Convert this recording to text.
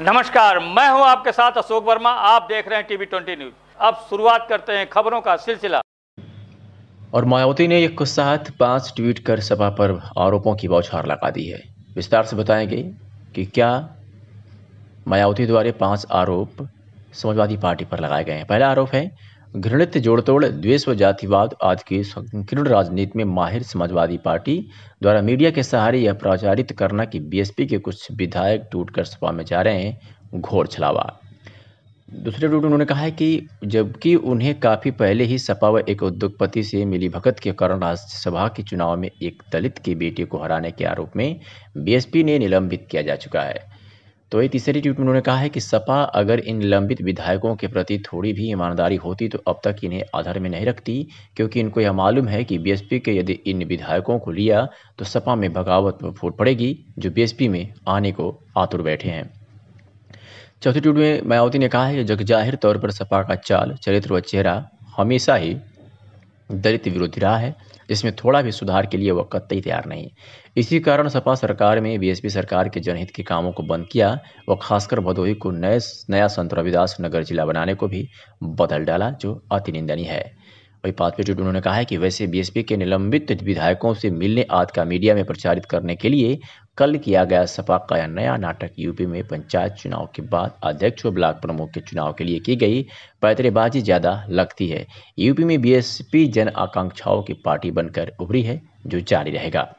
नमस्कार मैं हूं आपके साथ अशोक वर्मा आप देख रहे हैं टीवी ट्वेंटी न्यूज अब शुरुआत करते हैं खबरों का सिलसिला और मायावती ने एक साथ पांच ट्वीट कर सपा पर आरोपों की बौछार लगा दी है विस्तार से बताएंगे कि क्या मायावती द्वारा पांच आरोप समाजवादी पार्टी पर लगाए गए हैं पहला आरोप है घृणित जोड़तोड़ द्वेष व जातिवाद आदि की संकीर्ण राजनीति में माहिर समाजवादी पार्टी द्वारा मीडिया के सहारे यह प्रचारित करना कि बीएसपी के कुछ विधायक टूटकर सपा में जा रहे हैं घोर छलावा दूसरे रूट उन्होंने कहा है कि जबकि उन्हें काफ़ी पहले ही सपा व एक उद्योगपति से मिली भगत के कारण राज्यसभा के चुनाव में एक दलित के बेटे को हराने के आरोप में बीएसपी ने निलंबित किया जा चुका है तो ये तीसरी ट्वीट में उन्होंने कहा है कि सपा अगर इन लंबित विधायकों के प्रति थोड़ी भी ईमानदारी होती तो अब तक इन्हें आधार में नहीं रखती क्योंकि इनको यह मालूम है कि बीएसपी के यदि इन विधायकों को लिया तो सपा में बगावत में फूट पड़ेगी जो बीएसपी में आने को आतुर बैठे हैं चौथी ट्वीट में मायावती ने कहा है कि जगजाहिर तौर पर सपा का चाल चरित्र व चेहरा हमेशा ही दलित विरोधी रहा है जिसमें थोड़ा भी सुधार के लिए वह कतई तैयार नहीं इसी कारण सपा सरकार में बीएसपी सरकार के जनहित के कामों को बंद किया व खासकर भदोही को नए नया संत रविदास नगर जिला बनाने को भी बदल डाला जो अति निंदनीय है वही पांचवें ट्वीट उन्होंने कहा है कि वैसे बीएसपी के निलंबित विधायकों से मिलने आज का मीडिया में प्रचारित करने के लिए कल किया गया सपा का नया नाटक यूपी में पंचायत चुनाव के बाद अध्यक्ष और ब्लॉक प्रमुख के चुनाव के लिए की गई पैतरेबाजी ज्यादा लगती है यूपी में बीएसपी जन आकांक्षाओं की पार्टी बनकर उभरी है जो जारी रहेगा